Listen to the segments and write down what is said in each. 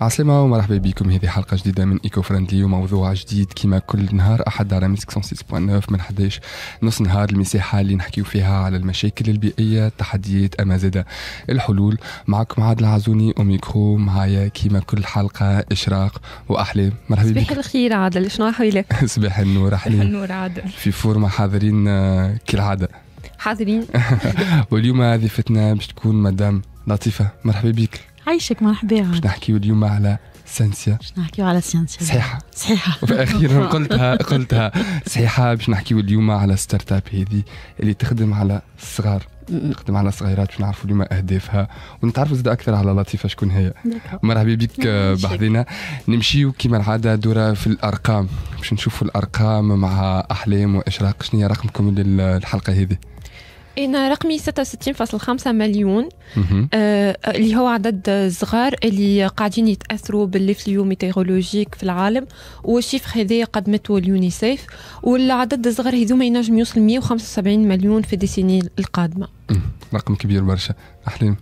عسلامة ومرحبا بكم هذه حلقة جديدة من ايكو فرندلي وموضوع جديد كما كل نهار احد على ميسك 106.9 من 11 نص نهار المساحة اللي نحكيو فيها على المشاكل البيئية التحديات اما زادة الحلول معكم عادل عزوني وميكرو معايا كما كل حلقة اشراق واحلام مرحبا بك صباح الخير عادل شنو احوالك؟ صباح النور احلام صباح النور عادل في فورما حاضرين آه، كالعادة حاضرين واليوم ضيفتنا باش تكون مدام لطيفة مرحبا بك عايشك مرحبا باش نحكيو اليوم على سانسيا باش نحكيو على سانسيا صحيحه صحيحه واخيرا قلتها قلتها صحيحه باش نحكيو اليوم على ستارت اب هذه اللي تخدم على الصغار تخدم على صغيرات باش نعرفوا اليوم اهدافها ونتعرفوا زاد اكثر على لطيفه شكون هي مرحبا بك بعدنا نمشيو كما العاده دوره في الارقام باش نشوفوا الارقام مع احلام واشراق شنو هي رقمكم للحلقه هذه انا رقمي 66.5 مليون آه اللي هو عدد صغار اللي قاعدين يتاثروا بالفليو ميتيرولوجيك في العالم والشيف هذايا قدمته اليونيسيف والعدد الصغار هذوما ينجم يوصل 175 مليون في الديسيني القادمه رقم كبير برشا احلام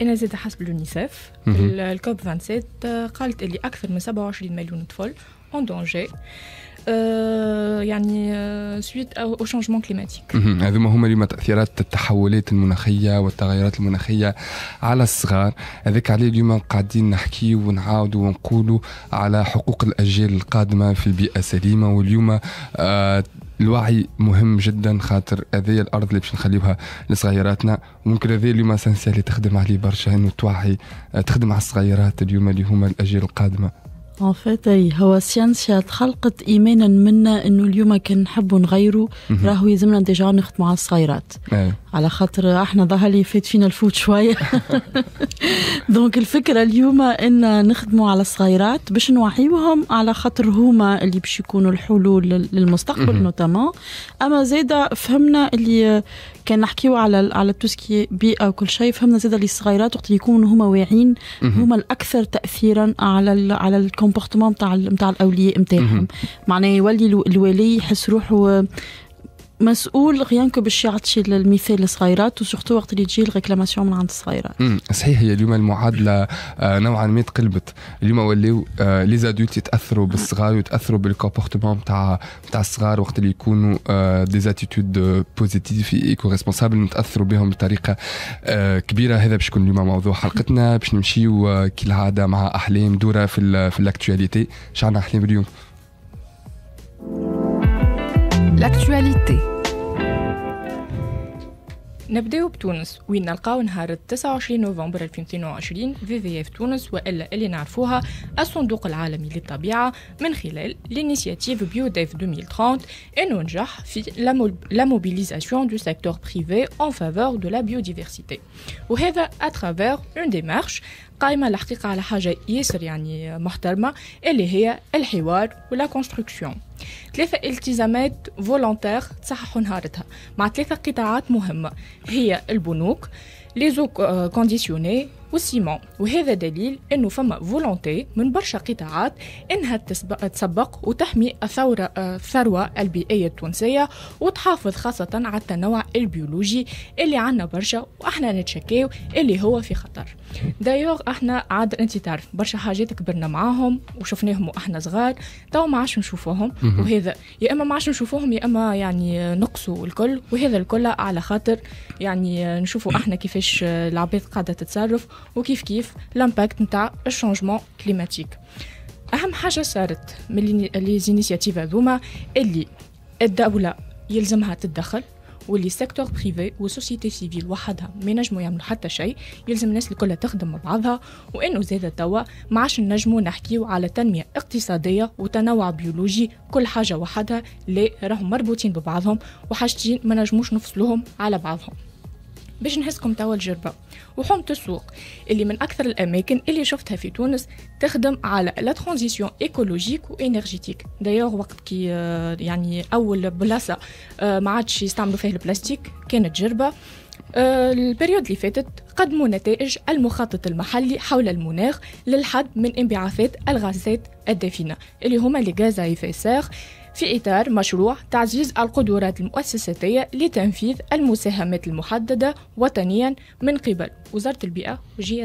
انا زاد حسب اليونيسيف الكوب 27 آه، قالت اللي اكثر من 27 مليون طفل اون دونجي آه، يعني سويت او شونجمون كليماتيك هذوما هما اليوم تاثيرات التحولات المناخيه والتغيرات المناخيه على الصغار هذاك عليه اليوم قاعدين نحكي ونعاود ونقولوا على حقوق الاجيال القادمه في بيئه سليمه واليوم آه الوعي مهم جدا خاطر هذه الارض اللي باش نخليوها لصغيراتنا ممكن هذه اليوم سانسيال تخدم عليه برشا انه توعي آه، تخدم على الصغيرات اليوم اللي هما الاجيال القادمه ان فيت اي هو سيانسيا تخلقت ايمانا منا انه اليوم كان نحبوا نغيروا راهو يلزمنا ديجا نخدموا على الصغيرات على خاطر احنا ظهر لي فات فينا الفوت شويه دونك الفكره اليوم ان نخدموا على الصغيرات باش نوعيوهم على خاطر هما اللي باش يكونوا الحلول للمستقبل نوتامون اما زيدا فهمنا اللي كان نحكيو على على توسكي بيئه وكل شيء فهمنا زيدا اللي الصغيرات وقت اللي يكونوا هما واعيين هما الاكثر تاثيرا على على الكم الكومبورتمون نتاع نتاع الاولياء نتاعهم معناها يولي الوالي يحس روحه مسؤول كو باش يعطي المثال للصغيرات وسورتو وقت اللي تجي الريكلاماسيون من عند الصغيرات. صحيح هي اليوم المعادله آه، نوعا ما تقلبت، اليوم ولاو ليزادولت آه، يتاثروا بالصغار ويتاثروا بالكومبورتمون تاع تاع الصغار وقت اللي يكونوا ديزاتيتود بوزيتيف ايكو ريسبونسابل نتاثروا بهم بطريقه آه، كبيره هذا باش يكون اليوم موضوع حلقتنا باش نمشيو كالعاده مع احلام دوره في, في الاكtualité شعنا احلام اليوم. L'actualité. Nous avons fait une démarche qui le 29 novembre 2021 à la VVF Tunis, où elle a fait un sondage de l'allemagne de la l'initiative Biodiv 2030, et nous avons la mobilisation du secteur privé en faveur de la biodiversité. Et ce, à travers une démarche qui a été envoyée à la question de la vie et de la construction. ثلاثة التزامات فولونتير تصححو نهارتها مع ثلاثة قطاعات مهمة هي البنوك لي زو كونديسيوني والسيمون وهذا دليل أنه فما فولونتي من برشا قطاعات أنها تسبق وتحمي الثورة الثروة البيئية التونسية وتحافظ خاصة على التنوع البيولوجي اللي عندنا برشا وإحنا نتشكاو اللي هو في خطر دايوغ إحنا عاد أنت تعرف برشا حاجات كبرنا معاهم وشفناهم وإحنا صغار تو ما عادش نشوفوهم وهذا يا إما ما عادش نشوفوهم يا إما يعني نقصوا الكل وهذا الكل على خاطر يعني نشوفوا إحنا كيفاش العباد قاعدة تتصرف وكيف كيف الامباكت نتاع الشونجمون كليماتيك اهم حاجه صارت من لي زينيسياتيف هذوما اللي الدوله يلزمها تتدخل واللي سيكتور بريفي وسوسيتي سيفيل وحدها ما ينجموا يعملوا حتى شيء يلزم الناس الكلها تخدم مع بعضها وانه زاد توا ما عادش نجموا نحكيو على تنميه اقتصاديه وتنوع بيولوجي كل حاجه وحدها اللي راهم مربوطين ببعضهم وحاجتين ما نجموش نفصلوهم على بعضهم باش نحسكم توا الجربة وحوم السوق اللي من أكثر الأماكن اللي شفتها في تونس تخدم على لا ترانزيسيون ايكولوجيك وانرجيتيك دايوغ وقت كي آه، يعني أول بلاصة آه، ما عادش يستعملوا فيها البلاستيك كانت جربة آه، البريود اللي فاتت قدموا نتائج المخطط المحلي حول المناخ للحد من انبعاثات الغازات الدافنة اللي هما لي غاز ايفي في إطار مشروع تعزيز القدرات المؤسساتية لتنفيذ المساهمات المحددة وطنيا من قبل وزارة البيئة وجي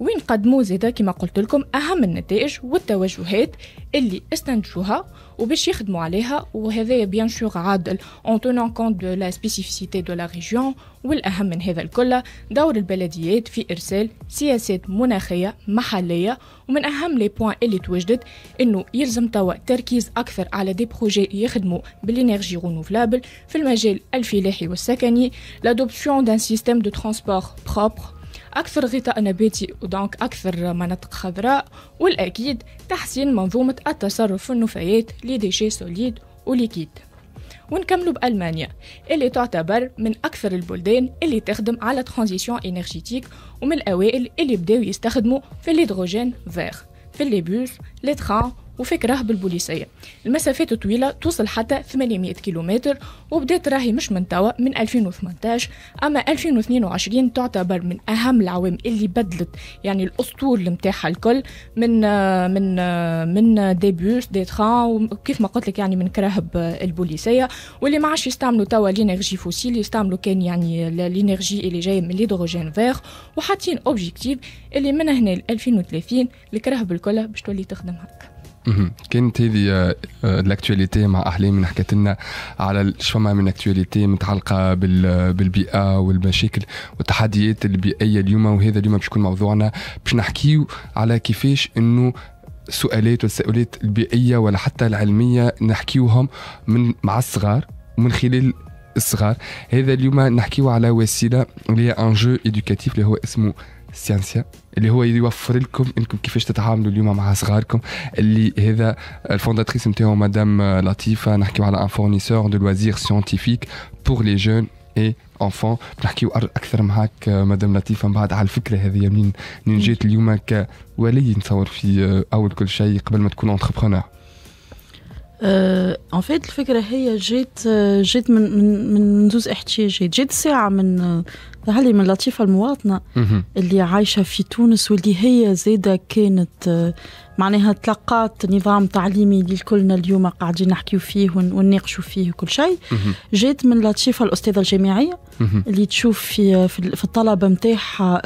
ونقدموا زيدا كما قلت لكم أهم النتائج والتوجهات اللي استنتجوها وباش يخدموا عليها وهذا بيان سور عادل اون تونون كونت دو لا سبيسيفيسيتي دو لا ريجيون والاهم من هذا الكل دور البلديات في ارسال سياسات مناخيه محليه ومن اهم لي بوان اللي توجدت انه يلزم توا تركيز اكثر على دي بروجي يخدموا بالانرجي رينوفلابل في المجال الفلاحي والسكني لادوبسيون دان سيستيم دو ترانسبور بروبر أكثر غطاء نباتي ودونك أكثر مناطق خضراء والأكيد تحسين منظومة التصرف في النفايات لديشي سوليد وليكيد ونكملوا بألمانيا اللي تعتبر من أكثر البلدان اللي تخدم على ترانزيسيون انرجيتيك ومن الأوائل اللي بداو يستخدموا في الهيدروجين فيغ في اللي بوس لي تخان وفيك راه البوليسيه المسافات طويله توصل حتى 800 كيلومتر وبدات راهي مش من توا من 2018 اما 2022 تعتبر من اهم العوام اللي بدلت يعني الاسطول نتاعها الكل من من من ديبوس دي تران وكيف ما قلت لك يعني من كراهب البوليسيه واللي ما عادش يستعملوا توا لينيرجي فوسيل يستعملوا كان يعني لينيرجي اللي جايه من الهيدروجين فيغ وحاطين اوبجيكتيف اللي من هنا ل 2030 الكراهب الكل باش تولي تخدم هكا كانت هذه آه، الاكتواليتي مع احلام من حكيت لنا على شفما من اكتواليتي متعلقه بالبيئه والمشاكل والتحديات البيئيه اليوم وهذا اليوم باش يكون موضوعنا باش نحكيو على كيفاش انه سؤالات والسؤالات البيئيه ولا حتى العلميه نحكيوهم من مع الصغار ومن خلال الصغار هذا اليوم نحكيو على وسيله اللي هي ان جو اللي هو اسمه سيانسيا اللي هو يوفر لكم انكم كيفاش تتعاملوا اليوم مع صغاركم اللي هذا الفونداتريس نتاعو مدام لطيفه نحكيو على ان فورنيسور دو لوازير سيانتيفيك بور لي جون اي انفون نحكيو اكثر معاك مدام لطيفه من بعد على الفكره هذه منين منين جات اليوم كولي نتصور في اول كل شيء قبل ما تكون انتربرونور ان أه، فيت الفكره هي جيت جيت من من من زوز احتياجات جيت ساعه من ظهر من لطيفة المواطنة اللي عايشة في تونس واللي هي زيدة كانت آه، معناها تلقات نظام تعليمي اللي كلنا اليوم قاعدين نحكيو فيه ونناقشوا فيه وكل شيء جات من لطيفة الأستاذة الجامعية اللي تشوف في آه، في الطلبة نتاعها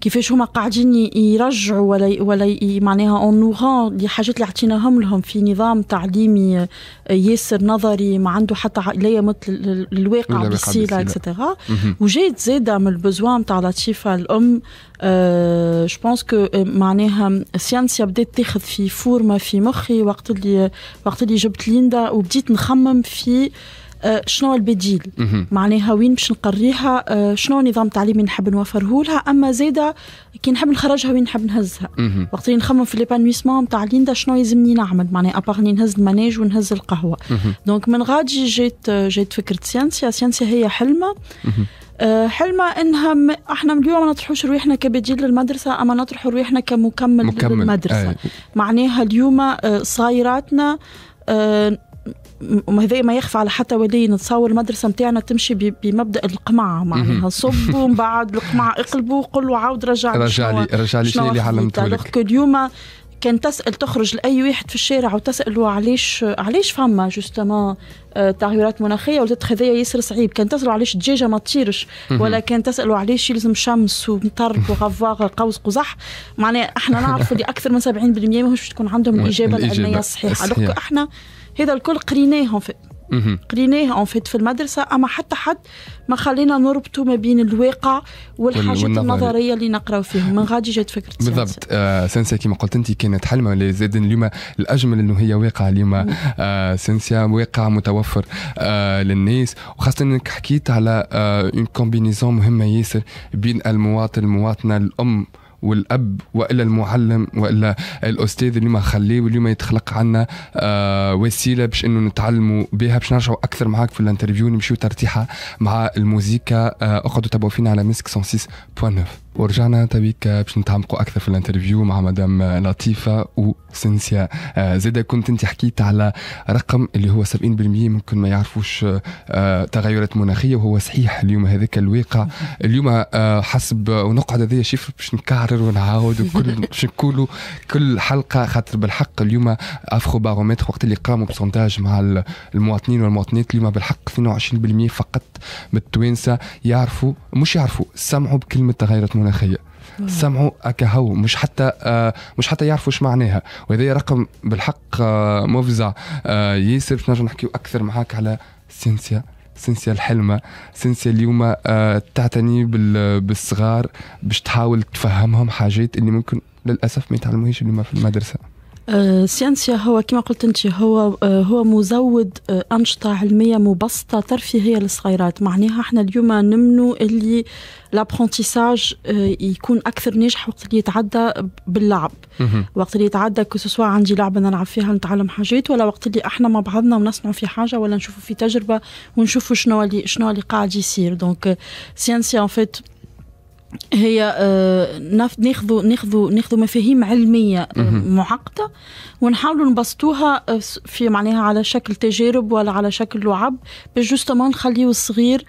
كيفاش هما قاعدين يرجعوا ولا ولا معناها اون لحاجات اللي عطيناهم لهم في نظام تعليمي آه، ياسر نظري ما عنده حتى لا مثل للواقع بصيله اكسترا وجات زاده من البزوان نتاع لطيفه الام أه جو بونس كو معناها سيانسيا بدات تاخذ في فورمه في مخي وقت اللي وقت اللي جبت ليندا وبديت نخمم في أه شنو البديل معناها وين باش نقريها أه شنو نظام تعليمي نحب نوفره لها اما زاده كي نحب نخرجها وين نحب نهزها وقت اللي نخمم في ليبانويسمون نتاع ليندا شنو يلزمني نعمل معناها ابار نهز المناج ونهز القهوه دونك من غادي جيت آه، جيت فكره سيانسيا سيانسيا هي حلمه أه، حلمة انها م... احنا اليوم ما نطرحوش رويحنا كبديل للمدرسه اما نطرحوا رويحنا كمكمل مكمل. للمدرسه آه. معناها اليوم أه، صايراتنا وما أه، هذا ما يخفى على حتى ولي نتصور المدرسه نتاعنا تمشي بمبدا القمع معناها صب ومن بعد القمع اقلبوا قلوا له عاود رجع رجع لي رجع لي شنو اللي علمته لك اليوم كان تسال تخرج لاي واحد في الشارع وتساله علاش علاش فما جوستومون آه، تغيرات مناخيه ولا هذايا ياسر صعيب كان تسالوا علاش الدجاجه ما تطيرش ولا كان تسالوا علاش يلزم شمس ومطر وغفاغ قوس قزح معناها احنا نعرفوا اللي اكثر من 70% ماهوش تكون عندهم الاجابه العلميه الصحيحه احنا هذا الكل قريناهم قريناه اون فيت في المدرسه اما حتى حد ما خلينا نربطه ما بين الواقع والحاجات النظريه اللي نقراو فيهم من غادي جات فكره بالضبط سنسيا آه، كما قلت انت كانت حلمه اللي زاد اليوم الاجمل انه هي واقع اليوم آه، سنسيا واقع متوفر آه، للناس وخاصه انك حكيت على اون كومبينيزون مهمه ياسر بين المواطن المواطنه الام والاب والا المعلم والا الاستاذ اللي ما خليه واللي ما يتخلق عنا وسيله باش انه نتعلموا بها باش نرجعوا اكثر معاك في الانترفيو نمشيو ترتيحه مع الموزيكا اقعدوا تابعوا فينا على مسك 106.9 ورجعنا تبيك باش نتعمقوا اكثر في الانترفيو مع مدام لطيفه وسنسيا زيدا كنت انت حكيت على رقم اللي هو 70% ممكن ما يعرفوش تغيرات مناخيه وهو صحيح اليوم هذاك الواقع اليوم حسب ونقعد هذايا شيف باش نكعر ونكرر ونعاود وكل باش نقولوا كل حلقه خاطر بالحق اليوم افرو بارومتر وقت اللي قاموا بسونتاج مع المواطنين والمواطنات اليوم بالحق 22% فقط من التوانسه يعرفوا مش يعرفوا سمعوا بكلمه تغيرات مناخيه سمعوا اكهو مش حتى آه مش حتى يعرفوا ايش معناها وهذا رقم بالحق آه مفزع آه ياسر باش نحكيو اكثر معاك على سينسيا سنسيا الحلمة سنسيا اليوم آه، تعتني بالصغار باش تحاول تفهمهم حاجات اللي ممكن للأسف ما يتعلموهاش اليوم في المدرسة آه، سيانسيا هو كما قلت انت هو آه، هو مزود آه، انشطه علميه مبسطه ترفيهيه للصغيرات معناها احنا اليوم نمنو اللي لابرونتيساج يكون اكثر ناجح وقت اللي يتعدى باللعب وقت اللي يتعدى كسوسوا عندي لعبه نلعب فيها نتعلم حاجات ولا وقت اللي احنا مع بعضنا ونصنعوا في حاجه ولا نشوفوا في تجربه ونشوفوا شنو اللي شنو اللي قاعد يصير دونك سيانسيا ان فيت هي آه، ناخذوا ناخذوا ناخذوا مفاهيم علميه آه، معقده ونحاولوا نبسطوها آه، في معناها على شكل تجارب ولا على شكل لعب باش جوستومون نخليه الصغير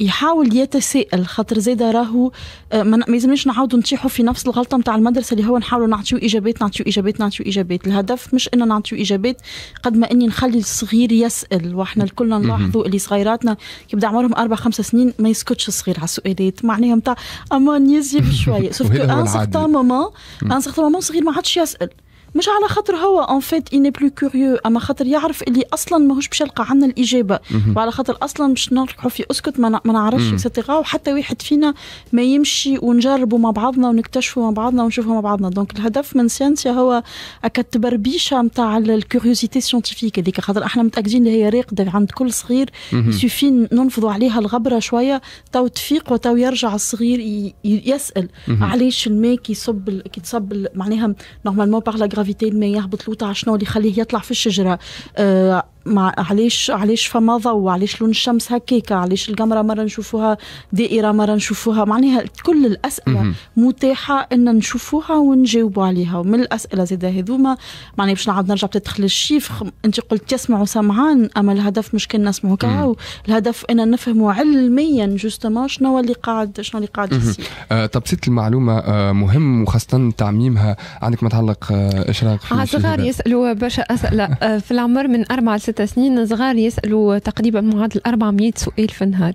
يحاول يتساءل خاطر زيد راهو ما يلزمناش نعاودوا نطيحوا في نفس الغلطه نتاع المدرسه اللي هو نحاولوا نعطيو اجابات نعطيو اجابات نعطيو اجابات الهدف مش ان نعطيو اجابات قد ما اني نخلي الصغير يسال واحنا الكلنا نلاحظوا اللي صغيراتنا كيبدا عمرهم اربع خمس سنين ما يسكتش الصغير على السؤالات معناها نتاع اما نيزي بالشويه سوف oui, ان سارتان مومون ان سارتان مومون صغير ما عادش يسال مش على خاطر هو اون فيت اي بلو كوريو اما خاطر يعرف اللي اصلا ماهوش باش يلقى عنا الاجابه وعلى خاطر اصلا باش نروحوا في اسكت ما, نعرفش اكسترا وحتى واحد فينا ما يمشي ونجربوا مع بعضنا ونكتشفوا مع بعضنا ونشوفوا مع بعضنا دونك الهدف من سيانسيا هو اكا التبربيشه نتاع الكوريوزيتي سيونتيفيك هذيك خاطر احنا متاكدين اللي هي راقده عند كل صغير يسوفي ننفضوا عليها الغبره شويه تو تفيق وتو يرجع الصغير يسال علاش الماء كيصب كيتصب معناها نورمالمون باغ لا الجرافيتي الماء يهبط لوطة على شنو اللي يخليه يطلع في الشجرة آه، مع علاش علاش فما ضوء علاش لون الشمس هكاك علاش القمره مره نشوفوها دائره مره نشوفوها معناها كل الاسئله متاحه ان نشوفوها ونجاوبوا عليها ومن الاسئله زادة هذوما معناها باش نعاود نرجع بتدخل الشيف انت قلت يسمعوا سمعان اما الهدف مش كان نسمعوا كهو الهدف ان نفهموا علميا جوستومون شنو اللي قاعد شنو اللي قاعد يصير آه تبسيط المعلومه آه، مهم وخاصه تعميمها عندك ما تعلق آه، اشراق في الصغار يسالوا برشا اسئله في العمر من اربع لست ست سنين صغار يسالوا تقريبا معدل 400 سؤال في النهار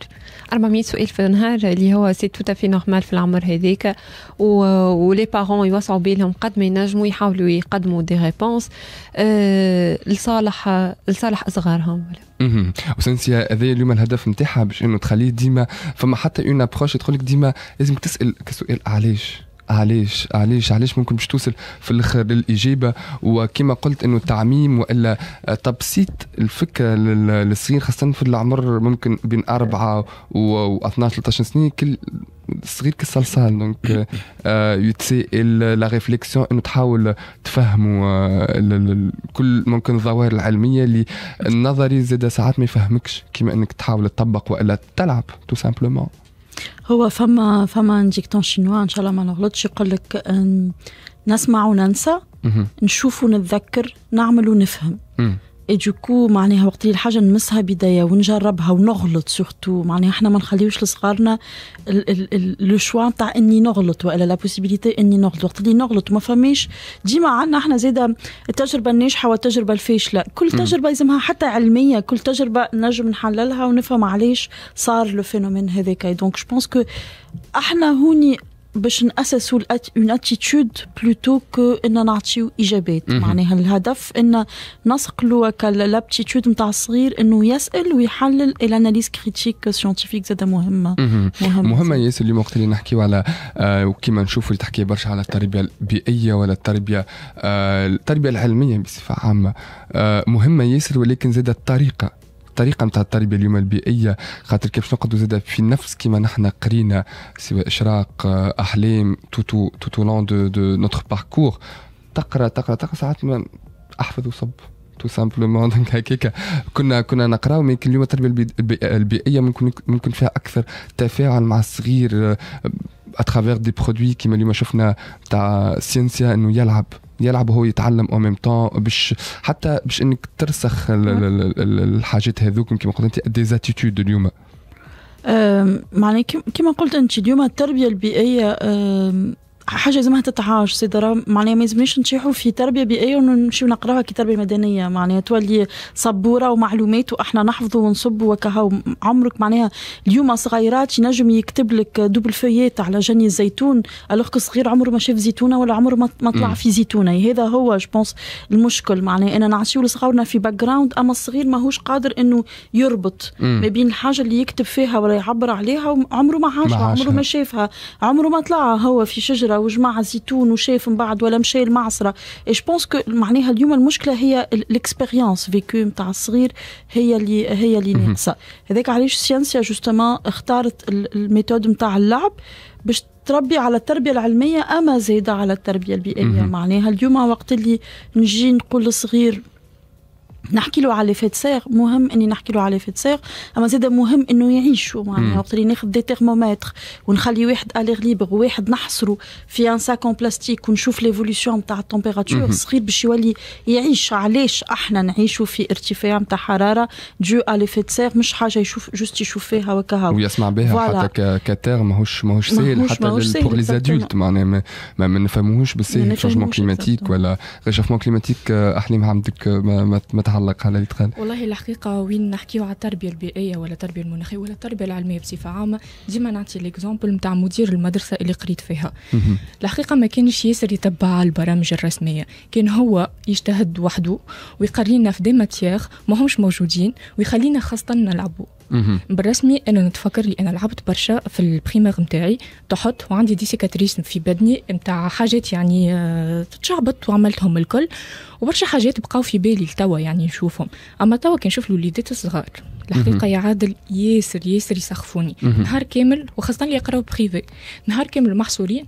400 سؤال في النهار اللي هو سي تو في نورمال في العمر هذاك ولي بارون يوسعوا بالهم قد ما ينجموا يحاولوا يقدموا دي ريبونس آه، لصالح لصالح صغارهم اها وسنسيا هذا اليوم الهدف نتاعها باش انه تخليه ديما فما حتى اون ابروش تقول لك ديما لازمك تسال كسؤال علاش علاش علاش علاش ممكن باش توصل في الاخر للاجابه وكما قلت انه تعميم والا تبسيط الفكره للصغير خاصه في العمر ممكن بين أربعة و 12 13 سنه كل صغير كالصلصال دونك يتسائل لا ريفليكسيون انه تحاول تفهموا آه، كل ممكن الظواهر العلميه اللي النظري زاد ساعات ما يفهمكش كما انك تحاول تطبق والا تلعب تو سامبلومون هو فما فما انجيكتون شينوا ان شاء الله ما نغلطش يقول لك نسمع وننسى نشوف ونتذكر نعمل ونفهم اي دوكو معناها وقت اللي الحاجه نمسها بدايه ونجربها ونغلط سورتو معناها احنا ما نخليوش لصغارنا لو شوا نتاع اني نغلط والا لا بوسيبيليتي اني نغلط وقت اللي نغلط ما فماش ديما عندنا احنا زاده التجربه الناجحه والتجربه الفاشله كل تجربه لازمها حتى علميه كل تجربه نجم نحللها ونفهم علاش صار لو فينومين هذاك دونك جو بونس كو احنا هوني باش ناسسوا اون اتيتيود بلوتو كو ان نعطيو اجابات معناها الهدف ان نسقلوا لابتيتيود نتاع الصغير انه يسال ويحلل الاناليز كريتيك سيونتيفيك زاد مهمه مهمه مهمه ياسر اليوم وقت اللي نحكيو على آه، وكيما نشوفوا اللي تحكي برشا على التربيه البيئيه ولا التربيه آه، التربيه العلميه بصفه عامه آه، مهمه ياسر ولكن زاد الطريقه الطريقه نتاع التربيه اليوم البيئيه خاطر كيفاش نقعدوا زاد في نفس كيما نحن قرينا سواء اشراق احلام توتو توتو لون دو دو نوتر باركور تقرا تقرا تقرا ساعات احفظ وصب تو سامبلومون دونك هكاك كنا كنا نقراو مي اليوم التربيه البيئيه ممكن ممكن فيها اكثر تفاعل مع الصغير اترافير دي برودوي كيما اليوم شفنا تاع سينسيا انه يلعب يلعب وهو يتعلم او ميم باش حتى باش انك ترسخ الحاجات هذوك كيما قلت انت ديزاتيتود زاتيتود اليوم معناها كيما قلت انت اليوم التربيه البيئيه حاجه لازمها تتعاش سي معناها ما يلزمناش نشيحوا في تربيه بيئيه ونمشيو نقراوها كتربيه مدنيه معناها تولي صبوره ومعلومات واحنا نحفظوا ونصبوا وكهو عمرك معناها اليوم صغيرات ينجم يكتب لك دوبل فيات على جني الزيتون الوغ صغير عمره ما شاف زيتونه ولا عمره ما طلع في زيتونه هذا هو جوبونس المشكل معناها انا نعطيو لصغارنا في باك جراوند اما الصغير ماهوش قادر انه يربط ما بين الحاجه اللي يكتب فيها ولا يعبر عليها وعمره ما عاشها عمره ما شافها عمره ما طلع هو في شجره وجمع زيتون وشاف من بعد ولا مشى المعصره جو بونس كو معناها اليوم المشكله هي الاكسبيريونس فيكو نتاع الصغير هي اللي هي اللي ناقصه هذاك علاش سيانسيا جوستومون اختارت الميثود نتاع اللعب باش تربي على التربيه العلميه اما زيدة على التربيه البيئيه معناها اليوم وقت اللي نجي نقول للصغير نحكي له على لي فيت سير مهم اني نحكي له على لي فيت سير اما زيد مهم انه يعيشوا معناها وقت اللي ناخذ دي ترمومتر ونخلي واحد الير ليبر وواحد نحصره في ان ساكون بلاستيك ونشوف ليفوليسيون نتاع التمبيراتور صغير باش يولي يعيش علاش احنا نعيشوا في ارتفاع نتاع حراره جو على لي فيت سير مش حاجه يشوف جوست يشوف فيها وكها ويسمع بها حتى كتير ماهوش ماهوش سهل حتى بور لي زادولت معناها ما, ما نفهموهش بالساهل شونجمون كليماتيك ولا ريشافمون كليماتيك احلام عندك ما, ما, ما يتعلق على الاتقان والله الحقيقه وين نحكيو على التربيه البيئيه ولا التربيه المناخيه ولا التربيه العلميه بصفه عامه ديما نعطي ليكزومبل نتاع مدير المدرسه اللي قريت فيها الحقيقه ما كانش ياسر يتبع البرامج الرسميه كان هو يجتهد وحده ويقرينا في دي ماتيغ ماهمش موجودين ويخلينا خاصه نلعبوا بالرسمي انا نتفكر لي انا لعبت برشا في البريمير نتاعي تحط وعندي دي سيكاتريس في بدني نتاع حاجات يعني آه، تشعبط وعملتهم الكل وبرشا حاجات بقاو في بالي لتوا يعني نشوفهم اما توا كي نشوف الوليدات الصغار الحقيقه يا عادل ياسر ياسر يسخفوني نهار كامل وخاصه اللي يقراو بريفي نهار كامل محصورين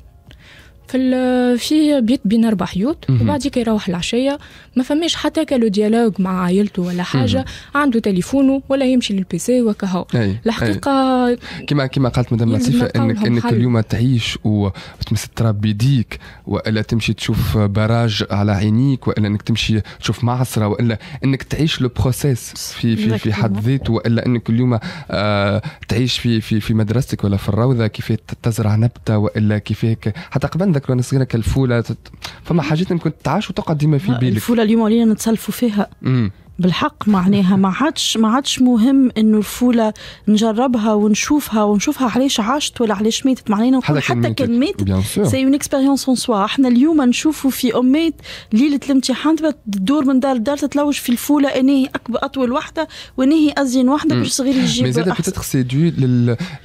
في في بيت بين اربع حيوط وبعد يروح العشيه ما فماش حتى لو ديالوج مع عائلته ولا حاجه عنده تليفونه ولا يمشي للبيسي وكهو الحقيقه كما كما قالت مدام لطيفه انك انك حل. اليوم تعيش وتمس التراب بيديك والا تمشي تشوف براج على عينيك والا انك تمشي تشوف معصره والا انك تعيش لو بروسيس في في في حد ذاته والا انك اليوم آه تعيش في في في مدرستك ولا في الروضه كيف تزرع نبته والا كيف حتى قبل نذكر وانا صغيره كالفوله فما حاجات ممكن تعاش وتقعد ديما في بالك الفوله اليوم علينا نتسلفوا فيها بالحق معناها ما عادش ما عادش مهم انه الفوله نجربها ونشوفها ونشوفها علاش عاشت ولا علاش ماتت معناها حتى كان ماتت سي اون اكسبيريونس اون سوا احنا اليوم نشوفوا في امات ليله الامتحان تدور من دار لدار تتلوج في الفوله انهي اكبر اطول وحده وانهي ازين وحده باش صغير يجيب مي زاده بتيتر سي دو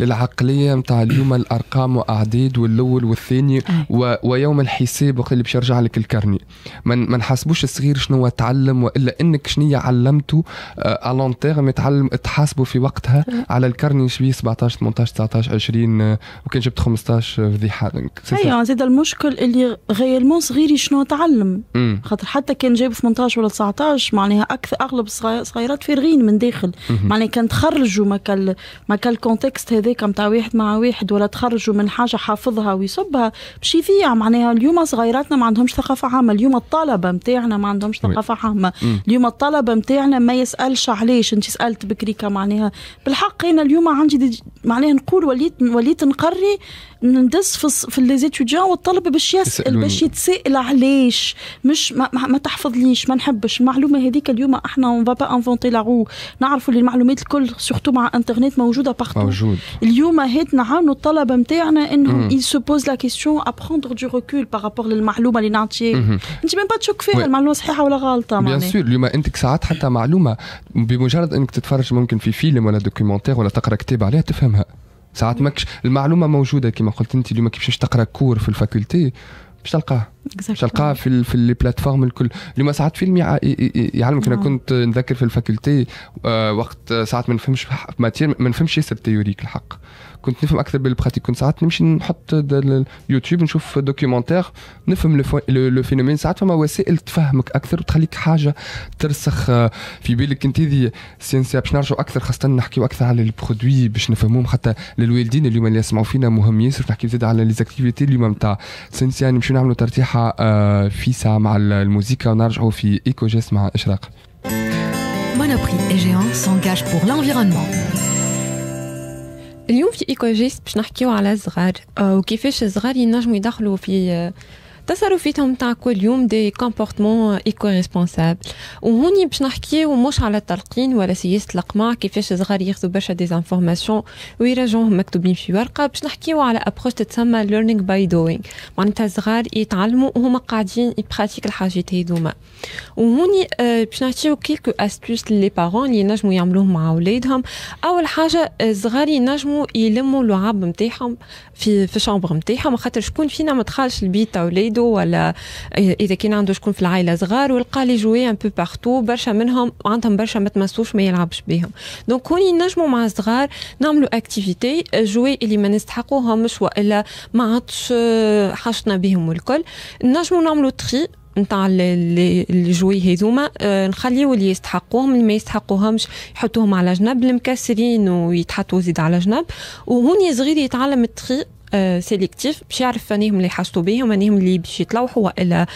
للعقليه نتاع اليوم الارقام واعداد والاول والثاني آه. و... ويوم الحساب وقت اللي باش يرجع لك الكرني ما من... نحاسبوش الصغير شنو تعلم والا انك شنو تعلمتوا الون آه، تيرم تعلم تحاسبوا في وقتها على الكرني شوي 17 18 19 20 وكان جبت 15 آه، فضيحه ايوه زاد المشكل اللي غيرمون صغيري شنو تعلم خاطر حتى كان جايب 18 ولا 19 معناها اكثر اغلب صغيرات فارغين من داخل معناها كان تخرجوا ما كان ما كان الكونتكست هذاك نتاع واحد مع واحد ولا تخرجوا من حاجه حافظها ويصبها باش يضيع معناها اليوم صغيراتنا ما عندهمش ثقافه عامه اليوم الطلبه نتاعنا ما عندهمش ثقافه عامه اليوم الطلبه متاعنا ما يسالش علاش انت سالت بكري معناها بالحق انا اليوم عندي معناها نقول وليت وليت نقري ندس في, في لي زيتوديون والطلبه باش يسال باش يتسائل علاش مش ما, ما ما تحفظليش ما نحبش المعلومه هذيك اليوم احنا اون با انفونتي لا رو نعرفوا اللي المعلومات الكل سورتو مع انترنت موجوده بارتو موجود اليوم هات نعاونوا الطلبه نتاعنا انهم يسو سو بوز لا كيسيون ابروندر دو ريكول بارابور للمعلومه اللي نعطيه انت ما تشك فيها المعلومه صحيحه ولا غلطه بيان سور اليوم انت ساعات حتى معلومه بمجرد انك تتفرج ممكن في فيلم ولا دوكيومونتير ولا تقرا كتاب عليها تفهمها ساعات ماكش المعلومه موجوده كما قلت انت اليوم ما كيفاش تقرا كور في الفاكولتي باش تلقاه تلقاه في في لي بلاتفورم الكل اليوم ساعات فيلم يعلمك انا نعم. كنت نذكر في الفاكولتي آه، وقت ساعات ما نفهمش ماتير ما نفهمش ياسر تيوريك الحق كنت نفهم اكثر بالبراتيك كنت ساعات نمشي نحط اليوتيوب نشوف دوكيومونتير نفهم لو فينومين ساعات فما وسائل تفهمك اكثر وتخليك حاجه ترسخ آه، في بالك انت دي سينسيا باش نرجعوا اكثر خاصه نحكيوا اكثر على البرودوي باش نفهموهم حتى للوالدين اليوم اللي يسمعوا فينا مهم ياسر نحكي زاد على ليزاكتيفيتي اليوم نتاع سينسيا يعني نمشيو نعملوا ترتيح نتاعها آه، في ساعه مع الموسيقى ونرجعوا في ايكو جيس مع اشراق Monoprix et Géant s'engagent pour l'environnement. اليوم في ايكوجيست باش نحكيو على الصغار آه، وكيفاش الصغار ينجموا يدخلوا في آه، تصرفاتهم تاع كل يوم دي كومبورتمون ايكو ريسبونسابل وهوني باش نحكيو مش على التلقين ولا سياسه الاقماع كيفاش الصغار ياخذوا برشا ديزانفورماسيون ويراجعوهم مكتوبين في ورقه باش نحكيو على ابروش تتسمى ليرنينغ باي دوينغ معناتها الصغار يتعلموا وهما قاعدين يبراتيك الحاجات هذوما وهوني آه، باش نعطيو كيلكو استوس لي بارون اللي ينجموا يعملوه مع اولادهم اول حاجه الصغار آه، ينجموا يلموا اللعاب نتاعهم في في الشامبر نتاعهم خاطر شكون فينا ما دخلش البيت تاع وليده ولا اذا كان عنده شكون في العائله صغار ولقى لي جوي ان بو بارتو برشا منهم عندهم برشا ما تمسوش ما يلعبش بهم دونك كون ينجموا مع الصغار نعملوا اكتيفيتي جوي اللي ما نستحقوهمش والا ما عادش آه، حشنا بهم والكل نجموا نعملوا تخي نتاع الجوي هذوما آه، نخليو اللي يستحقوهم اللي ما يستحقوهمش يحطوهم على جنب المكسرين ويتحطوا زيد على جنب وهوني صغير يتعلم التخي آه، سيليكتيف باش يعرف انهم اللي يحاسبوا بهم انهم اللي باش يتلوحوا والا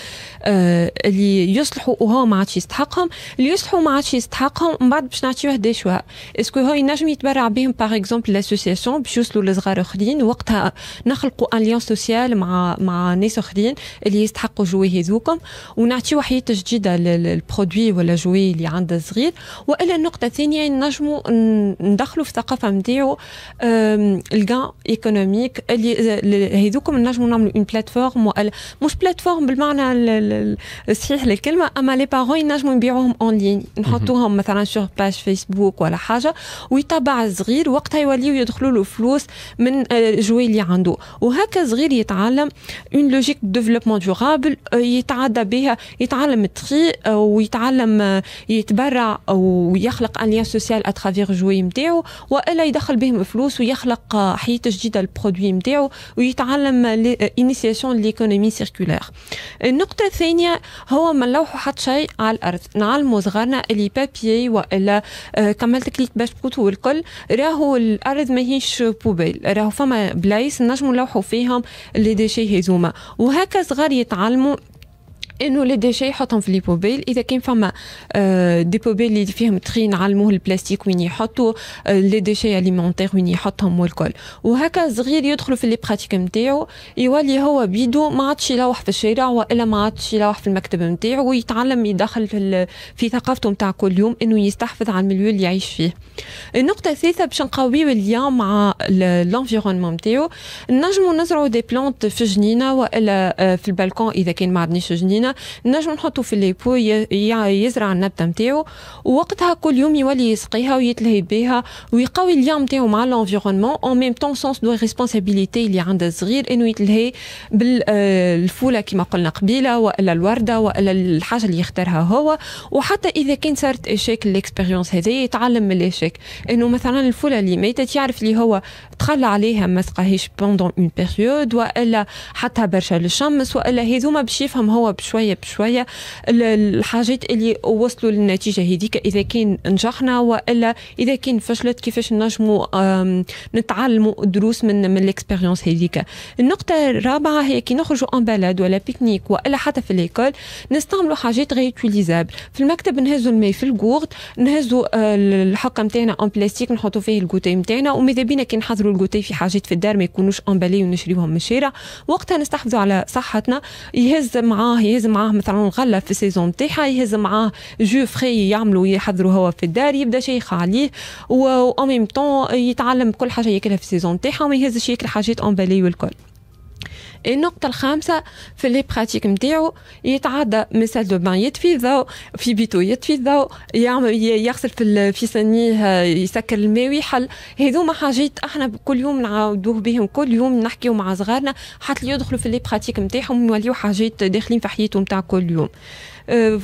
آه، اللي يصلحوا وهو ما عادش يستحقهم اللي يصلحوا ما عادش يستحقهم من بعد باش نعطيوه دي شوا اسكو هو ينجم يتبرع بهم باغ اكزومبل لاسوسياسيون باش يوصلوا لصغار اخرين وقتها نخلقوا ليون سوسيال مع مع ناس اخرين اللي يستحقوا جوي هذوكم ونعطيو حياه جديده للبرودوي ولا جوي اللي عنده صغير والا النقطه الثانيه نجموا ندخلوا في الثقافه نتاعو الكان ايكونوميك اللي هذوكم نجموا نعملوا اون بلاتفورم مش بلاتفورم بالمعنى الصحيح للكلمه اما لي بارون ينجموا يبيعوهم اون لين نحطوهم مثلا سور باج فيسبوك ولا حاجه ويتبع الصغير وقتها يوليو يدخلوا له فلوس من آه، الجوي اللي عنده وهكا صغير يتعلم اون لوجيك ديفلوبمون دورابل يتعدى بها يتعلم تخي آه، ويتعلم آه، يتبرع ويخلق ان ليان سوسيال اترافيغ الجوي نتاعو والا يدخل بهم فلوس ويخلق حياه جديده للبرودوي نتاعو نتاعو ويتعلم انيسياسيون ليكونومي سيركولير النقطه الثانيه هو ما نلوحو حتى شيء على الارض نعلمو صغارنا اللي بابيي والا آه، كملت كليك بكوتو والكل راهو الارض ماهيش بوبيل راهو فما بلايص نجمو نلوحو فيهم لي ديشي هذوما وهكا صغار يتعلموا انه لي ديشي يحطهم في لي بوبيل اذا كان فما آه، دي بوبيل اللي فيهم تخين نعلموه البلاستيك وين يحطوا آه، لي ديشي اليمونتير وين يحطهم والكل وهكا صغير يدخل في لي براتيك نتاعو يولي هو بيدو ما عادش يلوح في الشارع والا ما عادش يلوح في المكتب نتاعو ويتعلم يدخل في, في ثقافته نتاع كل يوم انه يستحفظ على المليو اللي يعيش فيه النقطة الثالثة باش نقويو اليوم مع الانفيرونمون نتاعو نجمو نزرعو دي بلونت في جنينة والا آه، في البالكون اذا كان ما عندناش جنينة نجم نحطو في الليبو يزرع النبته نتاعو ووقتها كل يوم يولي يسقيها ويتلهي بها ويقوي اليوم نتاعو مع لافيرونمون اون ميم طون سونس دو ريسبونسابيليتي اللي عند الصغير انه يتلهي بالفوله كما قلنا قبيله والا الورده والا الحاجه اللي يختارها هو وحتى اذا كان صارت اشيك الاكسبيريونس هذه يتعلم من الاشيك انه مثلا الفوله اللي ماتت يعرف اللي هو تخلى عليها ما سقاهيش بوندون اون بيريود والا حطها برشا للشمس والا هذوما باش يفهم هو بشوي بشويه بشويه الحاجات اللي وصلوا للنتيجه هذيك اذا كان نجحنا والا اذا كان فشلت كيفاش نجموا نتعلموا دروس من من الاكسبيريونس هذيك النقطه الرابعه هي كي نخرجوا ان بلاد ولا بيكنيك والا حتى في ليكول نستعملوا حاجات غير تيليزابل في المكتب نهزوا الماء في الكورت نهزوا آه، الحقه نتاعنا ان بلاستيك نحطوا فيه الكوتي نتاعنا وماذا بينا كي نحضروا الكوتي في حاجات في الدار ما يكونوش امبالي ونشريوهم من الشارع وقتها نستحفظوا على صحتنا يهز معاه يهز معاه مثلا الغله في السيزون نتاعها يهز معاه جو فري يعملوا يحضروا هو في الدار يبدا شيخ عليه و او ميم طون يتعلم كل حاجه ياكلها في السيزون نتاعها وما يهزش ياكل حاجات اونبالي والكل النقطة الخامسة في لي براتيك نتاعو يتعدى من سال دو بان يطفي الضوء في بيتو يطفي الضوء يغسل في في سنيه يسكر الماء ويحل هذوما حاجات احنا كل يوم نعاودوه بهم كل يوم نحكيو مع صغارنا حتى يدخلوا في لي براتيك نتاعهم يوليو حاجات داخلين في حياتهم تاع كل يوم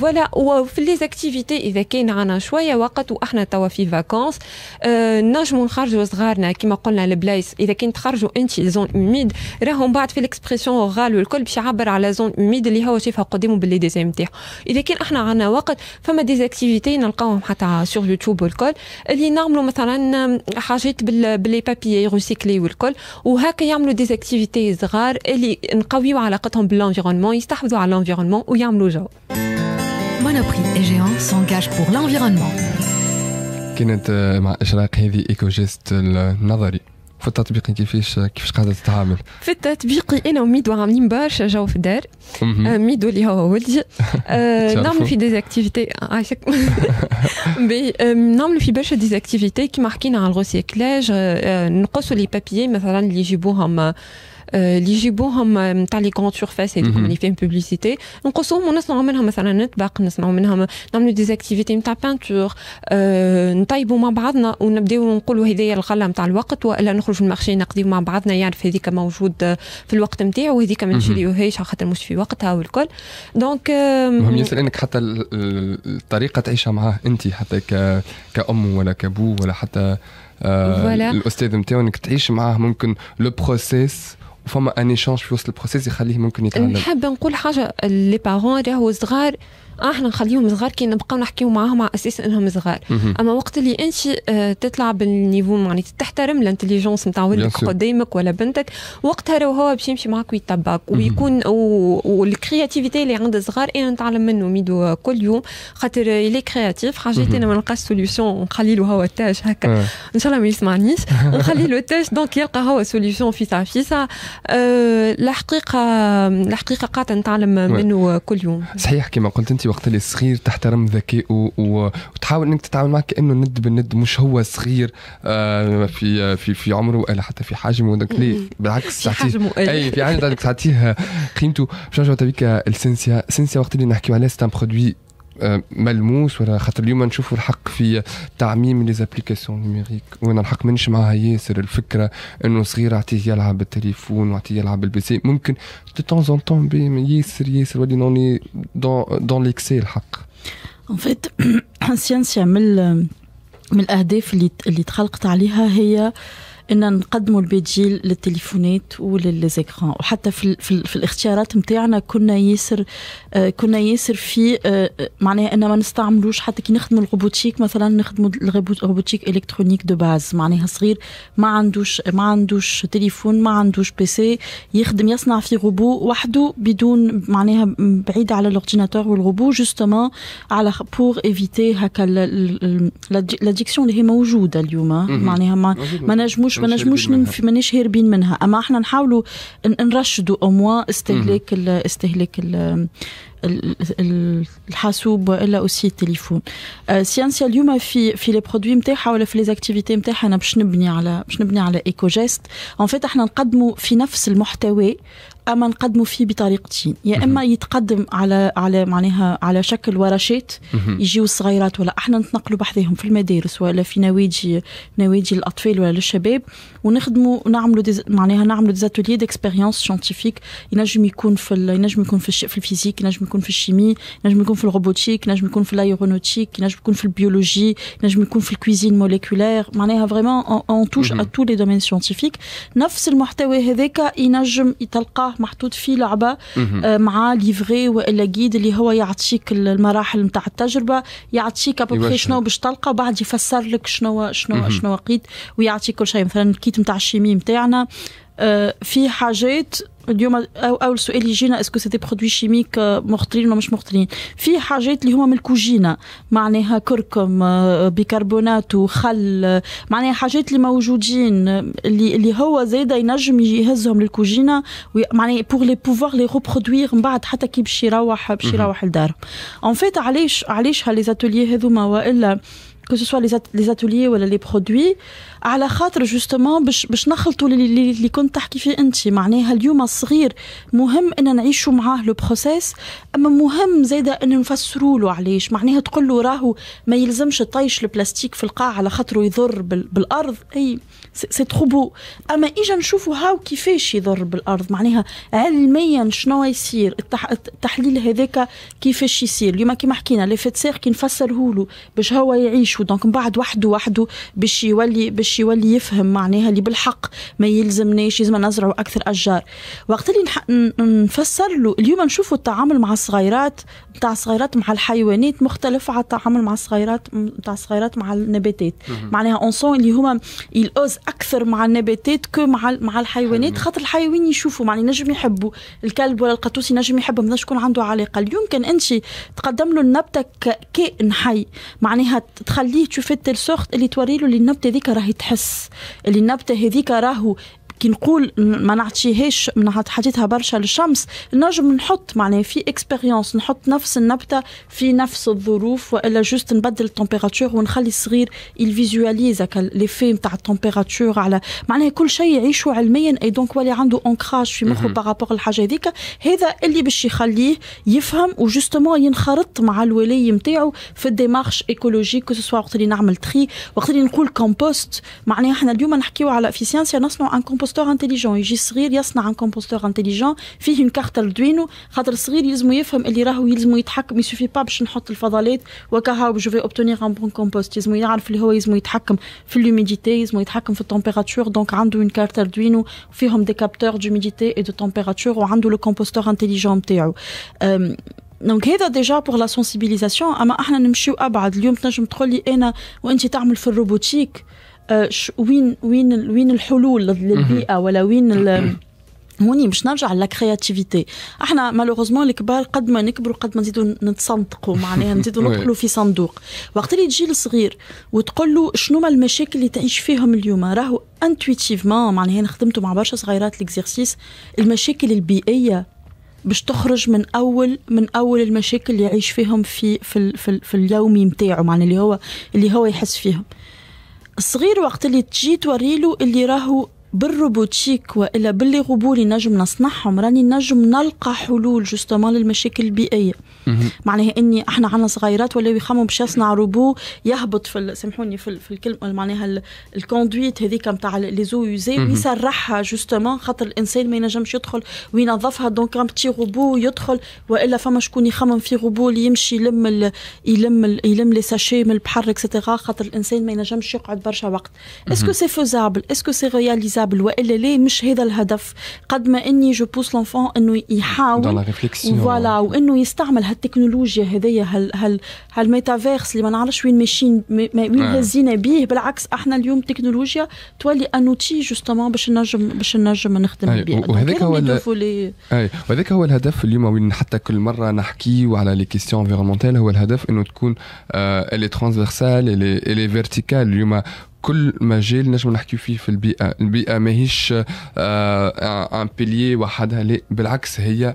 فوالا وفي لي زاكتيفيتي اذا كاين عنا شويه وقت واحنا توا في فاكونس euh, نجمو نخرجوا صغارنا كما قلنا البلايص اذا كنت تخرجوا انت زون اوميد راهم بعد في الاكسبرسيون اورال والكل باش يعبر على زون اوميد اللي هو شافها قدامه باللي ديزاين نتاعو اذا كان احنا عنا وقت فما زاكتيفيتي نلقاوهم حتى سور يوتيوب والكل اللي نعملوا مثلا حاجات باللي بابيي ريسيكلي والكل وهكا يعملوا زاكتيفيتي صغار اللي نقويو علاقتهم بالانفيرونمون يستحفظوا على الانفيرونمون ويعملوا جو Monoprix et Géant s'engagent pour l'environnement. كانت مع إشراق هذه إيكو النظري في التطبيق كيفاش كيفاش قاعده تتعامل انا عاملين جو في ميدو اللي هو اللي يجيبوهم نتاع لي كونت سيرفاس اللي فيهم بوبليسيتي نقصوهم ونصنعوا منهم مثلا نطبق نصنعوا منهم نعملوا ديزاكتيفيتي نتاع بانتور نطيبوا مع بعضنا ونبداو نقولوا هذايا الغله نتاع الوقت والا نخرج المارشي نقضيو مع بعضنا يعرف هذيك موجود في الوقت نتاعو وهذيك ما نشريوهاش خاطر مش في وقتها والكل دونك مهم ياسر انك حتى الطريقه تعيشها معاه انت حتى كأم ولا كابو ولا حتى الأستاذ نتاعو انك تعيش معاه ممكن لو بروسيس فما ان ايشونج في وسط البروسيس يخليه ممكن يتعلم نحب نقول حاجه لي بارون راهو صغار احنا نخليهم صغار كي نبقاو نحكيو معاهم على اساس انهم صغار اما وقت اللي انت آه، تطلع بالنيفو معناتها تحترم لانتيليجونس نتاع ولدك قدامك ولا بنتك وقتها لو هو باش يمشي معاك ويتبعك ويكون والكرياتيفيتي اللي عند الصغار انا إيه نتعلم منه ميدو كل يوم خاطر الي كرياتيف حاجات انا ما نلقاش سوليسيون نخلي له هو التاج هكا آه. ان شاء الله ما يسمعنيش نخلي له التاج دونك يلقى هو سوليوشن في ساعه آه، الحقيقه الحقيقه قاعده نتعلم منه كل يوم صحيح كما قلت انت الوقت اللي صغير تحترم ذكائه وتحاول انك تتعامل معه كانه ند بالند مش هو صغير آه، في في في عمره ولا حتى في حجمه ودك ليه بالعكس في حجمه اي في حجمه تعطيه قيمته باش نرجعوا تبيك آه، السنسيا السنسيا وقت اللي نحكيو عليه سي ان برودوي آه، ملموس ولا خاطر اليوم نشوفوا الحق في تعميم لي زابليكاسيون نيميريك وانا الحق مانيش معاها ياسر الفكره انه صغير اعطيه يلعب بالتليفون واعطيه يلعب بالبيسي ممكن دو تون زون تون ياسر ياسر ولي نوني دون دون ليكسي الحق ان فيت سيانس يعمل من الاهداف اللي اللي تخلقت عليها هي آه ان نقدموا البيجيل للتليفونات وللزيكران وحتى في, في, في الاختيارات نتاعنا كنا ياسر آه، كنا ياسر في آه، آه، معناها ان ما نستعملوش حتى كي نخدموا الروبوتيك مثلا نخدموا الروبوتيك الكترونيك دو باز معناها صغير ما عندوش ما عندوش تليفون ما عندوش بيسي يخدم يصنع في روبو وحده بدون معناها بعيد على الاورديناتور والروبو جوستومون على بور ايفيتي هكا لاديكسيون اللي هي موجوده اليوم معناها ما, ما نجموش مش ما نجموش مانيش هاربين منها اما احنا نحاولوا نرشدوا او موا استهلاك استهلاك الحاسوب والا اوسي التليفون سيانسيا آه، اليوم في في لي برودوي نتاعها ولا في لي زاكتيفيتي نتاعها انا باش نبني على باش نبني على ايكو جيست اون فيت احنا نقدموا في نفس المحتوى اما نقدموا فيه بطريقتين يا اما يتقدم على على معناها على شكل ورشات يجيو الصغيرات ولا احنا نتنقلوا بحذاهم في المدارس ولا في نوادي نوادي الاطفال ولا الشباب ونخدموا ونعملوا معناها نعملوا ديزاتولي ديكسبيريونس سانتيفيك ينجم يكون في ينجم يكون في, في الفيزيك ينجم يكون في الشيمي ينجم يكون في الروبوتيك ينجم يكون في الايرونوتيك ينجم يكون في البيولوجي ينجم يكون في الكويزين موليكولير معناها فريمون اون توش ا تو لي دومين سانتيفيك نفس المحتوى هذاك ينجم يتلقاه محطوط فيه لعبه آه، مع ليفري والا جيد اللي هو يعطيك المراحل نتاع التجربه يعطيك ابوبخي شنو باش تلقى وبعد يفسر لك شنو شنو شنو قيد ويعطيك كل شيء مثلا الكيت نتاع الشيمي نتاعنا آه، في حاجات اليوم اول سؤال يجينا اسكو سي دي برودوي شيميك مخطرين ولا مش مخطرين في حاجات اللي هما من الكوجينه معناها كركم آه، بيكربونات وخل آه، معناها حاجات اللي موجودين آه، اللي اللي هو زاد ينجم يهزهم للكوجينه معناها بور لي بوفوار لي ريبرودوير من بعد حتى كي باش يروح باش يروح لدارهم اون فيت علاش علاش هالي زاتوليي هذوما والا كو سوسوا لي زاتوليي ولا لي برودوي على خاطر جوستومون باش باش نخلطوا اللي, اللي كنت تحكي فيه انت معناها اليوم الصغير مهم ان نعيشوا معاه لو بروسيس اما مهم زيدا ان نفسروا له علاش معناها تقول له راهو ما يلزمش طيش البلاستيك في القاع على خاطره يضر بالارض اي سي ترو اما اجا نشوفوا هاو كيفاش يضر بالارض معناها علميا شنو يصير التحليل هذاك كيفاش يصير اليوم كيما حكينا لي فيتسير كي نفسرهولو باش هو يعيش دونك من بعد وحده وحده باش يولي باش باش يولي يفهم معناها اللي بالحق ما يلزمناش لازم نزرعوا اكثر اشجار وقت اللي نفسر له اليوم نشوفوا التعامل مع الصغيرات نتاع الصغيرات مع الحيوانات مختلف على التعامل مع الصغيرات نتاع الصغيرات مع النباتات معناها اونسون اللي هما يلوز اكثر مع النباتات كو مع مع الحيوانات خاطر الحيوان يشوفوا معناها نجم يحبوا الكلب ولا القطوس ينجم يحبوا ما شكون عنده علاقه اليوم كان انت تقدم له النبته كائن حي معناها تخليه تشوف تيل سوخت اللي توري له اللي النبته ذيك راهي تحس اللي النبته هذيك راهو كي نقول ما نعطيهاش حطيتها برشا للشمس نجم نحط معناها في اكسبيريونس نحط نفس النبته في نفس الظروف والا جوست نبدل التمبيراتور ونخلي الصغير يفيزواليز ليفي نتاع التمبيراتور على معناها كل شيء يعيشه علميا اي دونك ولي عنده انكراج في مخه بارابور الحاجه هذيك هذا اللي باش يخليه يفهم وجوستومون ينخرط مع الولاي نتاعو في الديمارش ايكولوجيك كو سوا وقت اللي نعمل تخي وقت اللي نقول كومبوست معناها احنا اليوم نحكيو على افيسيانسيا نصنعوا ان كومبوست كومبوستور انتليجون يجي صغير يصنع عن كومبوستور انتليجون فيه une كارت اردوينو خاطر صغير يلزمو يفهم اللي راهو يلزمو يتحكم يسوفي با باش نحط الفضلات وكهاو جو في اوبتونيغ ان بون كومبوست يلزمو يعرف اللي هو يلزمو يتحكم في لوميديتي يلزمو يتحكم في التمبيراتور دونك عنده اون كارت اردوينو فيهم دي كابتور دوميديتي اي دو تمبيراتور وعنده لو كومبوستور انتليجون نتاعو دونك هذا ديجا بور لا سونسيبيليزاسيون اما احنا نمشيو ابعد اليوم تنجم تقول لي انا وانت تعمل في الروبوتيك آه، وين وين وين الحلول للبيئه ولا وين موني باش نرجع لا كرياتيفيتي احنا مالوغوزمون الكبار قد ما نكبروا قد ما نزيدوا نتصنتقوا معناها نزيدوا ندخلوا في صندوق وقت اللي تجي الصغير وتقول له شنو ما المشاكل اللي تعيش فيهم اليوم راهو انتويتيفمون معناها انا مع برشا صغيرات الاكزرسيس المشاكل البيئيه باش تخرج من اول من اول المشاكل اللي يعيش فيهم في في, في, في اليومي نتاعو معناها اللي هو اللي هو يحس فيهم صغير وقت اللي تجي توريلو اللي راهو بالروبوتيك والا باللي غبولي نجم نصنعهم راني نجم نلقى حلول جوستومون للمشاكل البيئيه معناها اني احنا عندنا صغيرات ولا يخموا باش يصنع روبو يهبط في سامحوني في, في الكلمه معناها الكوندويت هذيك نتاع لي زو يوزي ويسرحها جوستومون خاطر الانسان ما ينجمش يدخل وينظفها دونك ان بتي روبو يدخل والا فما شكون يخمم في روبو اللي يمشي يلم الـ يلم الـ يلم لي ساشي من البحر اكسترا خاطر الانسان ما ينجمش يقعد برشا وقت اسكو سي فوزابل اسكو سي رياليزابل الطلب والا ليه مش هذا الهدف قد ما اني جو بوس لونفون انه يحاول فوالا وانه يستعمل هالتكنولوجيا هذيا هال هال هالميتافيرس اللي ما نعرفش وين ماشيين وين هزينا بيه بالعكس احنا اليوم تكنولوجيا تولي ان اوتي جوستومون باش نجم باش نجم نخدم وهذاك هو وهذاك هو الهدف اليوم وين حتى كل مره نحكي على لي كيستيون انفيرومونتال هو الهدف انه تكون اللي ترانسفيرسال اللي فيرتيكال اليوم كل مجال نجم نحكي فيه في البيئه البيئه ماهيش ان بيليي وحدها لا بالعكس هي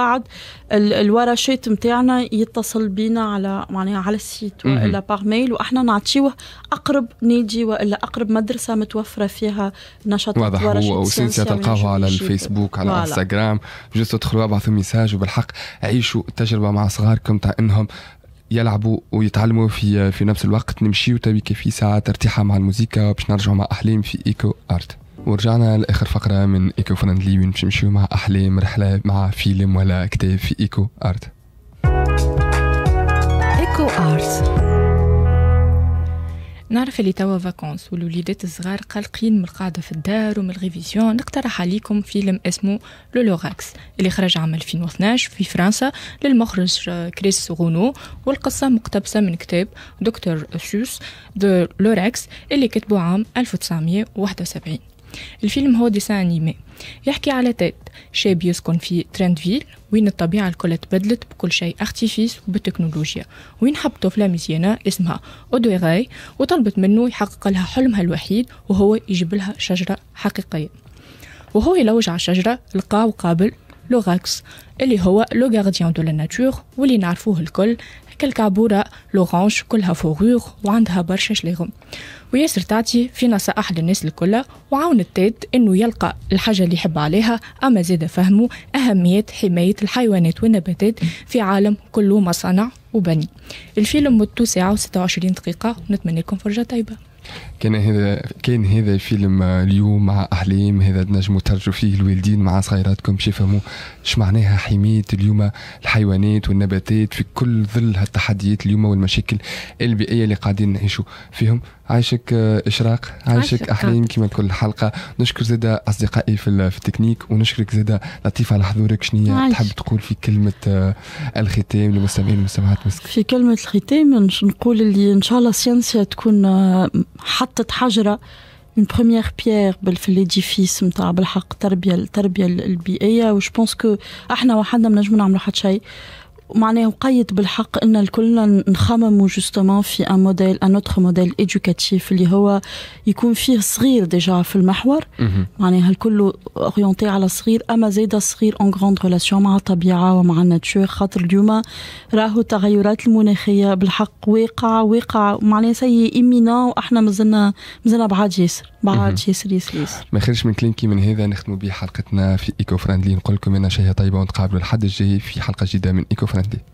بعد الورشات نتاعنا يتصل بينا على معناها على السيت والا بار ميل واحنا نعطيوه اقرب نادي والا اقرب مدرسه متوفره فيها نشاط واضح وسينسيا تلقاها على الفيسبوك على الانستغرام جوست تدخلوا ابعثوا ميساج وبالحق عيشوا التجربه مع صغاركم تاع انهم يلعبوا ويتعلموا في في نفس الوقت نمشيو تبي في ساعه ترتيحه مع الموسيقى باش نرجعوا مع احلام في ايكو ارت ورجعنا لاخر فقره من ايكو فرندلي وين نمشيو مع احلام رحله مع فيلم ولا كتاب في ايكو ارت ايكو ارت نعرف اللي توا فاكونس والوليدات الصغار قلقين من القاعدة في الدار ومن الريفيزيون نقترح عليكم فيلم اسمه لو لوغاكس اللي خرج عام 2012 في فرنسا للمخرج كريس غونو والقصة مقتبسة من كتاب دكتور سوس دو لوراكس اللي كتبه عام 1971 الفيلم هو ديسان أنيمي يحكي على تيت شاب يسكن في فيل وين الطبيعة الكل تبدلت بكل شيء ارتيفيس وبالتكنولوجيا وين حب طفلة مزيانة اسمها غاي وطلبت منه يحقق لها حلمها الوحيد وهو يجيب لها شجرة حقيقية وهو يلوج على الشجرة لقاء وقابل لوغاكس اللي هو لو غارديان دو لا ناتور واللي نعرفوه الكل كالكعبورة لوغانش كلها فوغور وعندها برشا شليغم وياسر تعطي في نصائح للناس الكل وعون التات انه يلقى الحاجه اللي يحب عليها اما زاد فهمه اهميه حمايه الحيوانات والنباتات في عالم كله مصانع وبني الفيلم مدته ساعه و26 دقيقه نتمنى لكم فرجه طيبه كان هذا كان هذا الفيلم اليوم مع احلام هذا تنجموا ترجوا فيه الوالدين مع صغيراتكم باش يفهموا اش معناها حمايه اليوم الحيوانات والنباتات في كل ظل هالتحديات اليوم والمشاكل البيئيه اللي قاعدين نعيشوا فيهم عايشك اشراق عايشك احلام كما كل حلقه نشكر زاده اصدقائي في, التكنيك ونشكرك زاده لطيف على حضورك شنو تحب تقول في كلمه الختام للمستمعين والمستمعات في كلمه الختام نقول اللي ان شاء الله السيانسيا تكون حتى حطت حجرة une بروميير بيير في ليديفيس نتاع بالحق التربيه التربيه البيئيه وش بونس كو احنا وحدنا ما نجمو نعملو حتى شيء معناه وقيد بالحق ان الكلنا نخمم جوستومون في ان موديل ان اوتر موديل ايدوكاتيف اللي هو يكون فيه صغير ديجا في المحور معناها الكل اورينتي على الصغير اما زيد الصغير اون غروند ريلاسيون مع الطبيعه ومع الناتشور خاطر اليوم راهو التغيرات المناخيه بالحق واقع واقع معناها سي ايمينا واحنا مازلنا مازلنا بعاد ياسر بعاد ياسر ياسر ياسر ما خيرش من كلينكي من هذا نختموا به حلقتنا في ايكو فريندلي نقول لكم انا شهيه طيبه ونتقابلوا الحد الجاي في حلقه جديده من ايكو فريندلي honnêteté.